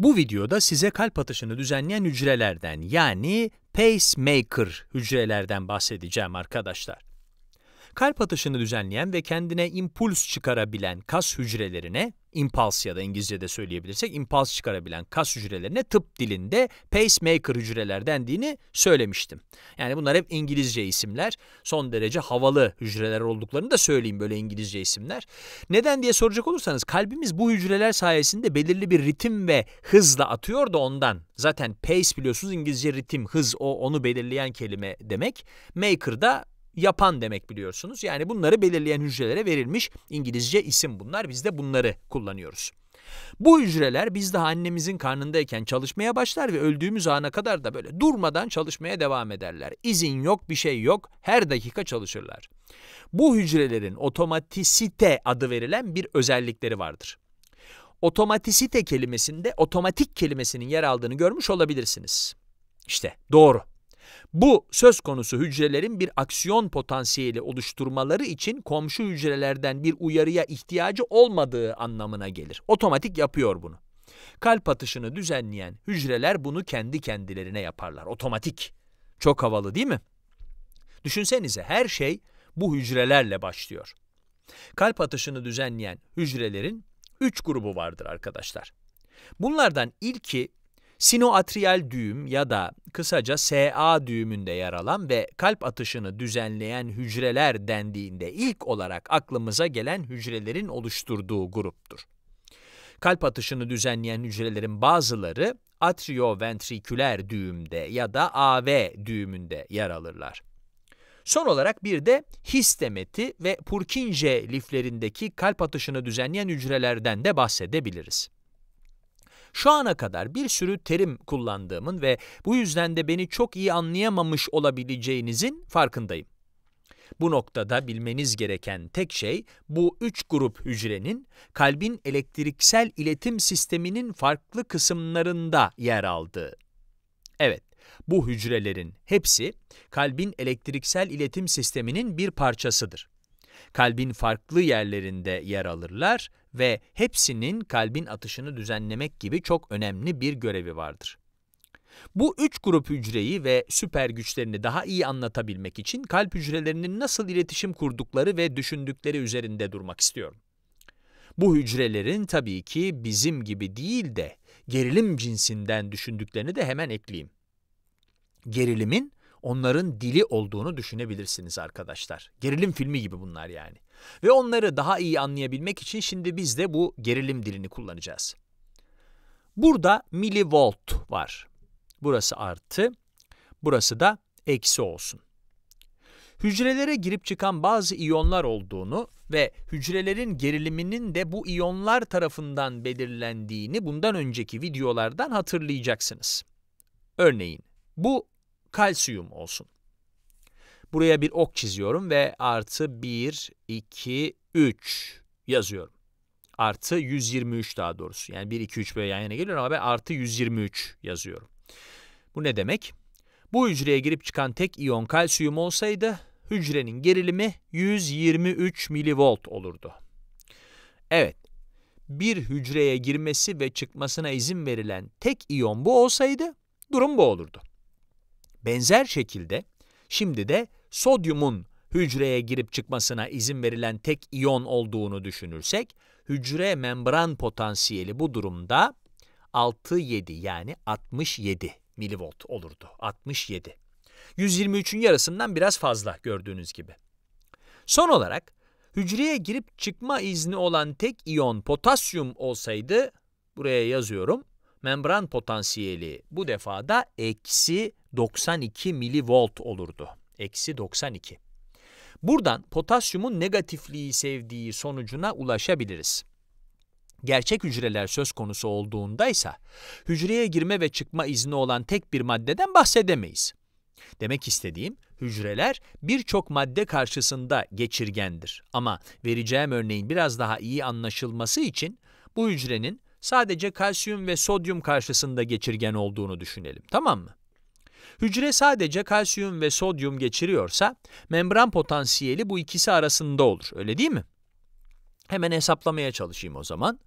Bu videoda size kalp atışını düzenleyen hücrelerden yani pacemaker hücrelerden bahsedeceğim arkadaşlar. Kalp atışını düzenleyen ve kendine impuls çıkarabilen kas hücrelerine, impuls ya da İngilizce'de söyleyebilirsek impuls çıkarabilen kas hücrelerine tıp dilinde pacemaker hücreler dendiğini söylemiştim. Yani bunlar hep İngilizce isimler. Son derece havalı hücreler olduklarını da söyleyeyim böyle İngilizce isimler. Neden diye soracak olursanız kalbimiz bu hücreler sayesinde belirli bir ritim ve hızla atıyor da ondan. Zaten pace biliyorsunuz İngilizce ritim, hız o onu belirleyen kelime demek. Maker da yapan demek biliyorsunuz. Yani bunları belirleyen hücrelere verilmiş İngilizce isim bunlar. Biz de bunları kullanıyoruz. Bu hücreler biz daha annemizin karnındayken çalışmaya başlar ve öldüğümüz ana kadar da böyle durmadan çalışmaya devam ederler. İzin yok, bir şey yok, her dakika çalışırlar. Bu hücrelerin otomatisite adı verilen bir özellikleri vardır. Otomatisite kelimesinde otomatik kelimesinin yer aldığını görmüş olabilirsiniz. İşte doğru. Bu söz konusu hücrelerin bir aksiyon potansiyeli oluşturmaları için komşu hücrelerden bir uyarıya ihtiyacı olmadığı anlamına gelir. Otomatik yapıyor bunu. Kalp atışını düzenleyen hücreler bunu kendi kendilerine yaparlar. Otomatik. Çok havalı değil mi? Düşünsenize her şey bu hücrelerle başlıyor. Kalp atışını düzenleyen hücrelerin 3 grubu vardır arkadaşlar. Bunlardan ilki Sinoatriyal düğüm ya da kısaca SA düğümünde yer alan ve kalp atışını düzenleyen hücreler dendiğinde ilk olarak aklımıza gelen hücrelerin oluşturduğu gruptur. Kalp atışını düzenleyen hücrelerin bazıları atrioventriküler düğümde ya da AV düğümünde yer alırlar. Son olarak bir de histemeti ve Purkinje liflerindeki kalp atışını düzenleyen hücrelerden de bahsedebiliriz. Şu ana kadar bir sürü terim kullandığımın ve bu yüzden de beni çok iyi anlayamamış olabileceğinizin farkındayım. Bu noktada bilmeniz gereken tek şey bu üç grup hücrenin kalbin elektriksel iletim sisteminin farklı kısımlarında yer aldığı. Evet, bu hücrelerin hepsi kalbin elektriksel iletim sisteminin bir parçasıdır. Kalbin farklı yerlerinde yer alırlar ve hepsinin kalbin atışını düzenlemek gibi çok önemli bir görevi vardır. Bu üç grup hücreyi ve süper güçlerini daha iyi anlatabilmek için kalp hücrelerinin nasıl iletişim kurdukları ve düşündükleri üzerinde durmak istiyorum. Bu hücrelerin tabii ki bizim gibi değil de gerilim cinsinden düşündüklerini de hemen ekleyeyim. Gerilimin onların dili olduğunu düşünebilirsiniz arkadaşlar. Gerilim filmi gibi bunlar yani. Ve onları daha iyi anlayabilmek için şimdi biz de bu gerilim dilini kullanacağız. Burada milivolt var. Burası artı, burası da eksi olsun. Hücrelere girip çıkan bazı iyonlar olduğunu ve hücrelerin geriliminin de bu iyonlar tarafından belirlendiğini bundan önceki videolardan hatırlayacaksınız. Örneğin bu kalsiyum olsun. Buraya bir ok çiziyorum ve artı 1, 2, 3 yazıyorum. Artı 123 daha doğrusu. Yani 1, 2, 3 böyle yan yana geliyor ama ben artı 123 yazıyorum. Bu ne demek? Bu hücreye girip çıkan tek iyon kalsiyum olsaydı hücrenin gerilimi 123 milivolt olurdu. Evet, bir hücreye girmesi ve çıkmasına izin verilen tek iyon bu olsaydı durum bu olurdu. Benzer şekilde şimdi de sodyumun hücreye girip çıkmasına izin verilen tek iyon olduğunu düşünürsek, hücre membran potansiyeli bu durumda 6-7 yani 67 milivolt olurdu. 67. 123'ün yarısından biraz fazla gördüğünüz gibi. Son olarak hücreye girip çıkma izni olan tek iyon potasyum olsaydı buraya yazıyorum membran potansiyeli bu defa da eksi 92 milivolt olurdu. Eksi 92. Buradan potasyumun negatifliği sevdiği sonucuna ulaşabiliriz. Gerçek hücreler söz konusu olduğunda ise hücreye girme ve çıkma izni olan tek bir maddeden bahsedemeyiz. Demek istediğim hücreler birçok madde karşısında geçirgendir. Ama vereceğim örneğin biraz daha iyi anlaşılması için bu hücrenin sadece kalsiyum ve sodyum karşısında geçirgen olduğunu düşünelim, tamam mı? Hücre sadece kalsiyum ve sodyum geçiriyorsa membran potansiyeli bu ikisi arasında olur, öyle değil mi? Hemen hesaplamaya çalışayım o zaman.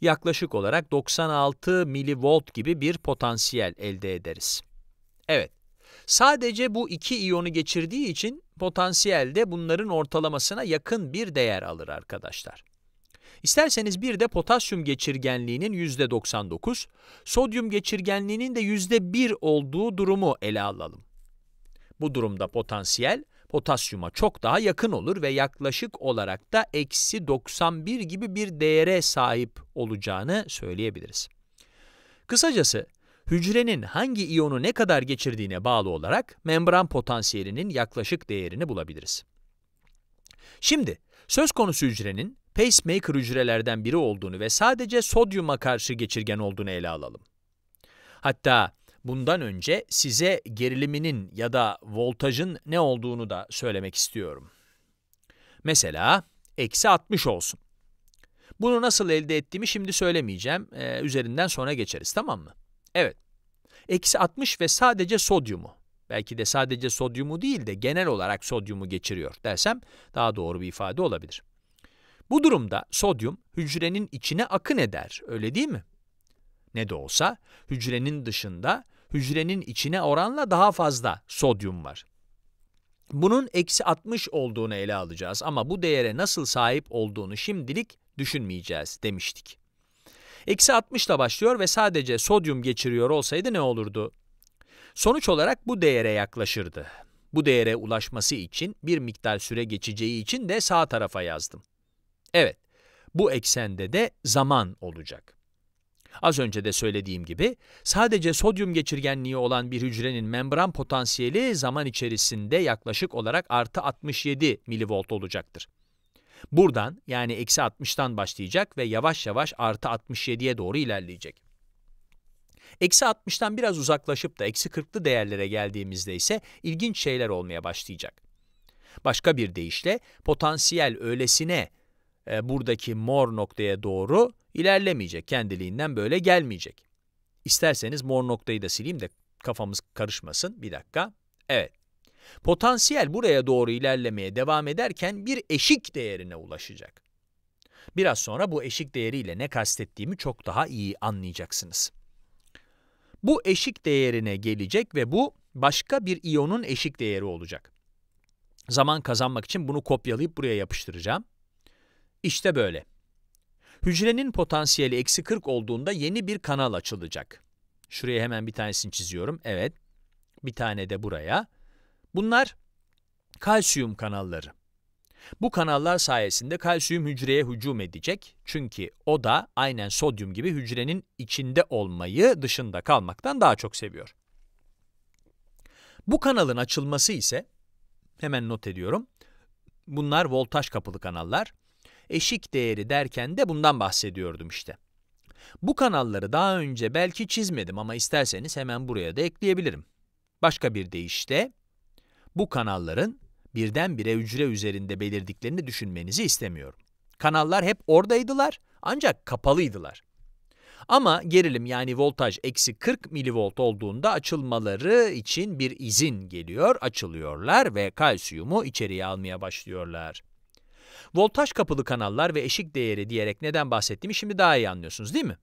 Yaklaşık olarak 96 milivolt gibi bir potansiyel elde ederiz. Evet, sadece bu iki iyonu geçirdiği için potansiyel de bunların ortalamasına yakın bir değer alır arkadaşlar. İsterseniz bir de potasyum geçirgenliğinin %99, sodyum geçirgenliğinin de %1 olduğu durumu ele alalım. Bu durumda potansiyel potasyuma çok daha yakın olur ve yaklaşık olarak da eksi 91 gibi bir değere sahip olacağını söyleyebiliriz. Kısacası hücrenin hangi iyonu ne kadar geçirdiğine bağlı olarak membran potansiyelinin yaklaşık değerini bulabiliriz. Şimdi söz konusu hücrenin pacemaker hücrelerden biri olduğunu ve sadece sodyuma karşı geçirgen olduğunu ele alalım. Hatta bundan önce size geriliminin ya da voltajın ne olduğunu da söylemek istiyorum. Mesela eksi 60 olsun. Bunu nasıl elde ettiğimi şimdi söylemeyeceğim. Ee, üzerinden sonra geçeriz tamam mı? Evet. Eksi 60 ve sadece sodyumu. Belki de sadece sodyumu değil de genel olarak sodyumu geçiriyor dersem daha doğru bir ifade olabilir. Bu durumda sodyum hücrenin içine akın eder, öyle değil mi? Ne de olsa hücrenin dışında hücrenin içine oranla daha fazla sodyum var. Bunun eksi 60 olduğunu ele alacağız ama bu değere nasıl sahip olduğunu şimdilik düşünmeyeceğiz demiştik. Eksi 60 ile başlıyor ve sadece sodyum geçiriyor olsaydı ne olurdu? Sonuç olarak bu değere yaklaşırdı. Bu değere ulaşması için bir miktar süre geçeceği için de sağ tarafa yazdım. Evet, bu eksende de zaman olacak. Az önce de söylediğim gibi sadece sodyum geçirgenliği olan bir hücrenin membran potansiyeli zaman içerisinde yaklaşık olarak artı 67 milivolt olacaktır. Buradan yani eksi 60'tan başlayacak ve yavaş yavaş artı 67'ye doğru ilerleyecek. Eksi 60'tan biraz uzaklaşıp da eksi 40'lı değerlere geldiğimizde ise ilginç şeyler olmaya başlayacak. Başka bir deyişle potansiyel öylesine e, buradaki mor noktaya doğru ilerlemeyecek. Kendiliğinden böyle gelmeyecek. İsterseniz mor noktayı da sileyim de kafamız karışmasın. Bir dakika. Evet. Potansiyel buraya doğru ilerlemeye devam ederken bir eşik değerine ulaşacak. Biraz sonra bu eşik değeriyle ne kastettiğimi çok daha iyi anlayacaksınız. Bu eşik değerine gelecek ve bu başka bir iyonun eşik değeri olacak. Zaman kazanmak için bunu kopyalayıp buraya yapıştıracağım. İşte böyle. Hücrenin potansiyeli eksi 40 olduğunda yeni bir kanal açılacak. Şuraya hemen bir tanesini çiziyorum. Evet. Bir tane de buraya. Bunlar kalsiyum kanalları. Bu kanallar sayesinde kalsiyum hücreye hücum edecek. Çünkü o da aynen sodyum gibi hücrenin içinde olmayı dışında kalmaktan daha çok seviyor. Bu kanalın açılması ise, hemen not ediyorum, bunlar voltaj kapılı kanallar eşik değeri derken de bundan bahsediyordum işte. Bu kanalları daha önce belki çizmedim ama isterseniz hemen buraya da ekleyebilirim. Başka bir deyişle bu kanalların birdenbire hücre üzerinde belirdiklerini düşünmenizi istemiyorum. Kanallar hep oradaydılar ancak kapalıydılar. Ama gerilim yani voltaj eksi 40 milivolt olduğunda açılmaları için bir izin geliyor, açılıyorlar ve kalsiyumu içeriye almaya başlıyorlar. Voltaj kapılı kanallar ve eşik değeri diyerek neden bahsettiğimi şimdi daha iyi anlıyorsunuz değil mi?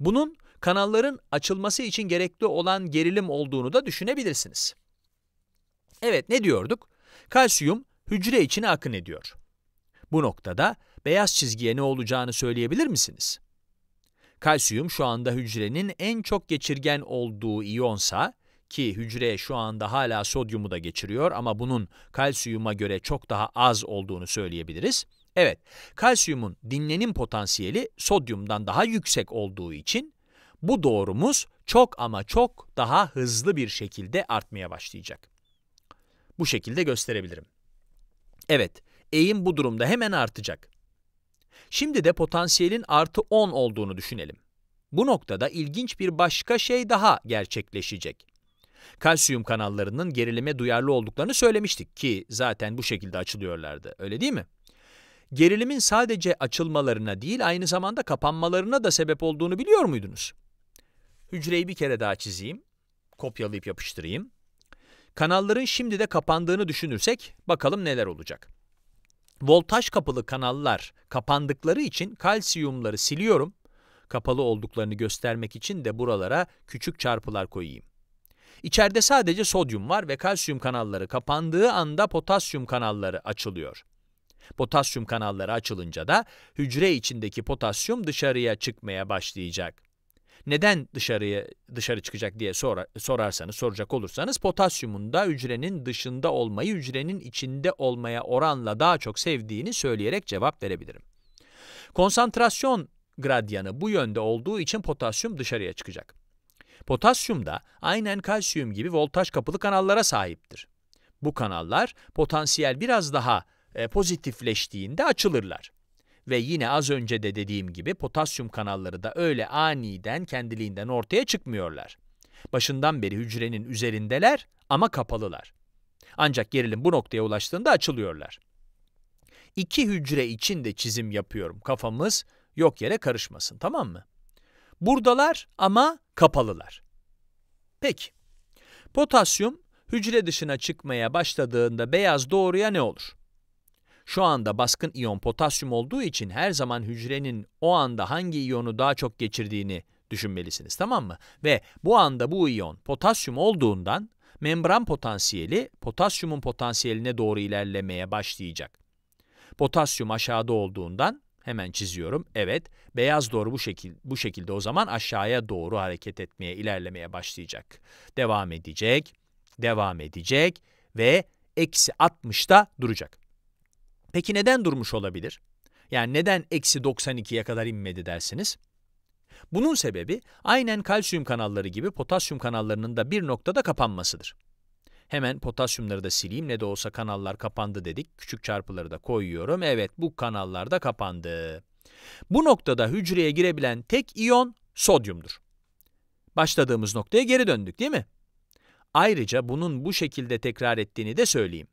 Bunun kanalların açılması için gerekli olan gerilim olduğunu da düşünebilirsiniz. Evet ne diyorduk? Kalsiyum hücre içine akın ediyor. Bu noktada beyaz çizgiye ne olacağını söyleyebilir misiniz? Kalsiyum şu anda hücrenin en çok geçirgen olduğu iyonsa, ki hücre şu anda hala sodyumu da geçiriyor ama bunun kalsiyuma göre çok daha az olduğunu söyleyebiliriz. Evet, kalsiyumun dinlenim potansiyeli sodyumdan daha yüksek olduğu için bu doğrumuz çok ama çok daha hızlı bir şekilde artmaya başlayacak. Bu şekilde gösterebilirim. Evet, eğim bu durumda hemen artacak. Şimdi de potansiyelin artı 10 olduğunu düşünelim. Bu noktada ilginç bir başka şey daha gerçekleşecek kalsiyum kanallarının gerilime duyarlı olduklarını söylemiştik ki zaten bu şekilde açılıyorlardı. Öyle değil mi? Gerilimin sadece açılmalarına değil aynı zamanda kapanmalarına da sebep olduğunu biliyor muydunuz? Hücreyi bir kere daha çizeyim. Kopyalayıp yapıştırayım. Kanalların şimdi de kapandığını düşünürsek bakalım neler olacak. Voltaj kapılı kanallar kapandıkları için kalsiyumları siliyorum. Kapalı olduklarını göstermek için de buralara küçük çarpılar koyayım. İçeride sadece sodyum var ve kalsiyum kanalları kapandığı anda potasyum kanalları açılıyor. Potasyum kanalları açılınca da hücre içindeki potasyum dışarıya çıkmaya başlayacak. Neden dışarıya dışarı çıkacak diye sor, sorarsanız, soracak olursanız potasyumun da hücrenin dışında olmayı hücrenin içinde olmaya oranla daha çok sevdiğini söyleyerek cevap verebilirim. Konsantrasyon gradyanı bu yönde olduğu için potasyum dışarıya çıkacak. Potasyum da aynen kalsiyum gibi voltaj kapılı kanallara sahiptir. Bu kanallar potansiyel biraz daha e, pozitifleştiğinde açılırlar. Ve yine az önce de dediğim gibi potasyum kanalları da öyle aniden kendiliğinden ortaya çıkmıyorlar. Başından beri hücrenin üzerindeler ama kapalılar. Ancak gerilim bu noktaya ulaştığında açılıyorlar. İki hücre için de çizim yapıyorum. Kafamız yok yere karışmasın tamam mı? Buradalar ama kapalılar. Peki, potasyum hücre dışına çıkmaya başladığında beyaz doğruya ne olur? Şu anda baskın iyon potasyum olduğu için her zaman hücrenin o anda hangi iyonu daha çok geçirdiğini düşünmelisiniz tamam mı? Ve bu anda bu iyon potasyum olduğundan membran potansiyeli potasyumun potansiyeline doğru ilerlemeye başlayacak. Potasyum aşağıda olduğundan Hemen çiziyorum. Evet, beyaz doğru bu şekil bu şekilde o zaman aşağıya doğru hareket etmeye, ilerlemeye başlayacak. Devam edecek, devam edecek ve eksi 60'da duracak. Peki neden durmuş olabilir? Yani neden eksi 92'ye kadar inmedi dersiniz? Bunun sebebi aynen kalsiyum kanalları gibi potasyum kanallarının da bir noktada kapanmasıdır. Hemen potasyumları da sileyim ne de olsa kanallar kapandı dedik. Küçük çarpıları da koyuyorum. Evet bu kanallar da kapandı. Bu noktada hücreye girebilen tek iyon sodyumdur. Başladığımız noktaya geri döndük değil mi? Ayrıca bunun bu şekilde tekrar ettiğini de söyleyeyim.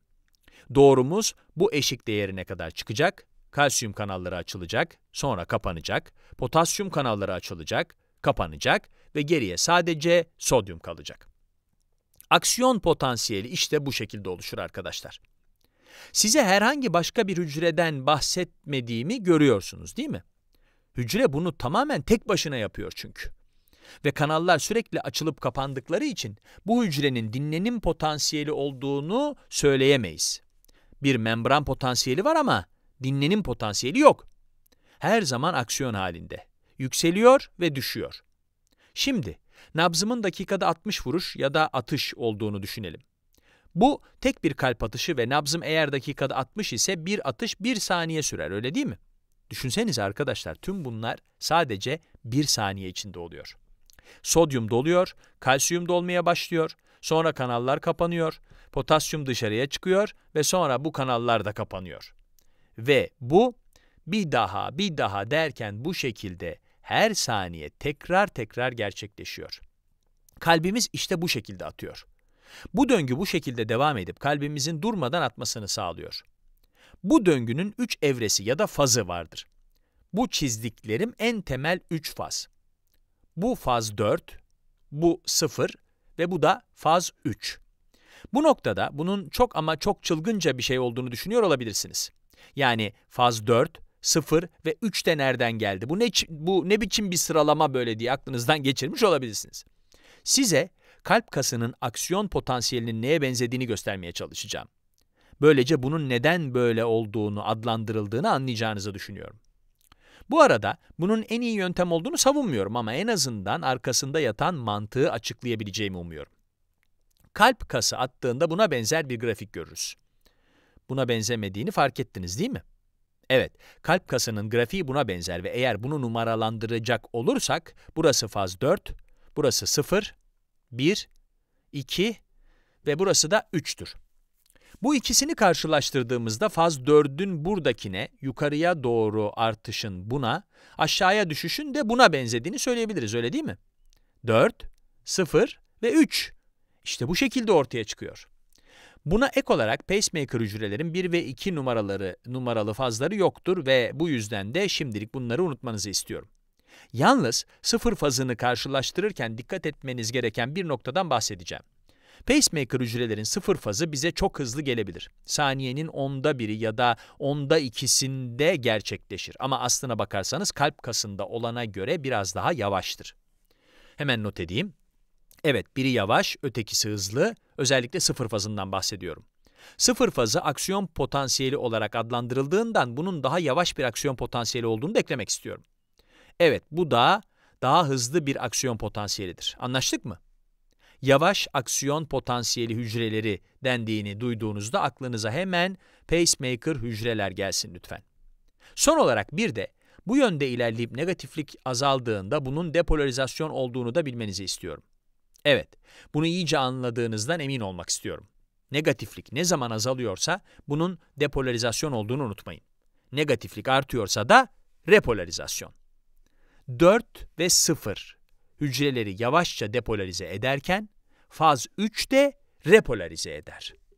Doğrumuz bu eşik değerine kadar çıkacak, kalsiyum kanalları açılacak, sonra kapanacak, potasyum kanalları açılacak, kapanacak ve geriye sadece sodyum kalacak. Aksiyon potansiyeli işte bu şekilde oluşur arkadaşlar. Size herhangi başka bir hücreden bahsetmediğimi görüyorsunuz değil mi? Hücre bunu tamamen tek başına yapıyor çünkü. Ve kanallar sürekli açılıp kapandıkları için bu hücrenin dinlenim potansiyeli olduğunu söyleyemeyiz. Bir membran potansiyeli var ama dinlenim potansiyeli yok. Her zaman aksiyon halinde. Yükseliyor ve düşüyor. Şimdi Nabzımın dakikada 60 vuruş ya da atış olduğunu düşünelim. Bu tek bir kalp atışı ve nabzım eğer dakikada 60 ise bir atış bir saniye sürer öyle değil mi? Düşünsenize arkadaşlar tüm bunlar sadece bir saniye içinde oluyor. Sodyum doluyor, kalsiyum dolmaya başlıyor, sonra kanallar kapanıyor, potasyum dışarıya çıkıyor ve sonra bu kanallar da kapanıyor. Ve bu bir daha bir daha derken bu şekilde her saniye tekrar tekrar gerçekleşiyor. Kalbimiz işte bu şekilde atıyor. Bu döngü bu şekilde devam edip kalbimizin durmadan atmasını sağlıyor. Bu döngünün üç evresi ya da fazı vardır. Bu çizdiklerim en temel üç faz. Bu faz 4, bu 0 ve bu da faz 3. Bu noktada bunun çok ama çok çılgınca bir şey olduğunu düşünüyor olabilirsiniz. Yani faz 4, 0 ve 3 de nereden geldi? Bu ne, bu ne biçim bir sıralama böyle diye aklınızdan geçirmiş olabilirsiniz. Size kalp kasının aksiyon potansiyelinin neye benzediğini göstermeye çalışacağım. Böylece bunun neden böyle olduğunu adlandırıldığını anlayacağınızı düşünüyorum. Bu arada bunun en iyi yöntem olduğunu savunmuyorum ama en azından arkasında yatan mantığı açıklayabileceğimi umuyorum. Kalp kası attığında buna benzer bir grafik görürüz. Buna benzemediğini fark ettiniz değil mi? Evet, kalp kasının grafiği buna benzer ve eğer bunu numaralandıracak olursak, burası faz 4, burası 0, 1, 2 ve burası da 3'tür. Bu ikisini karşılaştırdığımızda faz 4'ün buradakine, yukarıya doğru artışın buna, aşağıya düşüşün de buna benzediğini söyleyebiliriz, öyle değil mi? 4, 0 ve 3. İşte bu şekilde ortaya çıkıyor. Buna ek olarak pacemaker hücrelerin 1 ve 2 numaraları numaralı fazları yoktur ve bu yüzden de şimdilik bunları unutmanızı istiyorum. Yalnız sıfır fazını karşılaştırırken dikkat etmeniz gereken bir noktadan bahsedeceğim. Pacemaker hücrelerin sıfır fazı bize çok hızlı gelebilir. Saniyenin onda biri ya da onda ikisinde gerçekleşir. Ama aslına bakarsanız kalp kasında olana göre biraz daha yavaştır. Hemen not edeyim. Evet, biri yavaş, ötekisi hızlı. Özellikle sıfır fazından bahsediyorum. Sıfır fazı aksiyon potansiyeli olarak adlandırıldığından bunun daha yavaş bir aksiyon potansiyeli olduğunu eklemek istiyorum. Evet, bu da daha hızlı bir aksiyon potansiyelidir. Anlaştık mı? Yavaş aksiyon potansiyeli hücreleri dendiğini duyduğunuzda aklınıza hemen pacemaker hücreler gelsin lütfen. Son olarak bir de bu yönde ilerleyip negatiflik azaldığında bunun depolarizasyon olduğunu da bilmenizi istiyorum. Evet, bunu iyice anladığınızdan emin olmak istiyorum. Negatiflik ne zaman azalıyorsa bunun depolarizasyon olduğunu unutmayın. Negatiflik artıyorsa da repolarizasyon. 4 ve 0 hücreleri yavaşça depolarize ederken faz 3 de repolarize eder.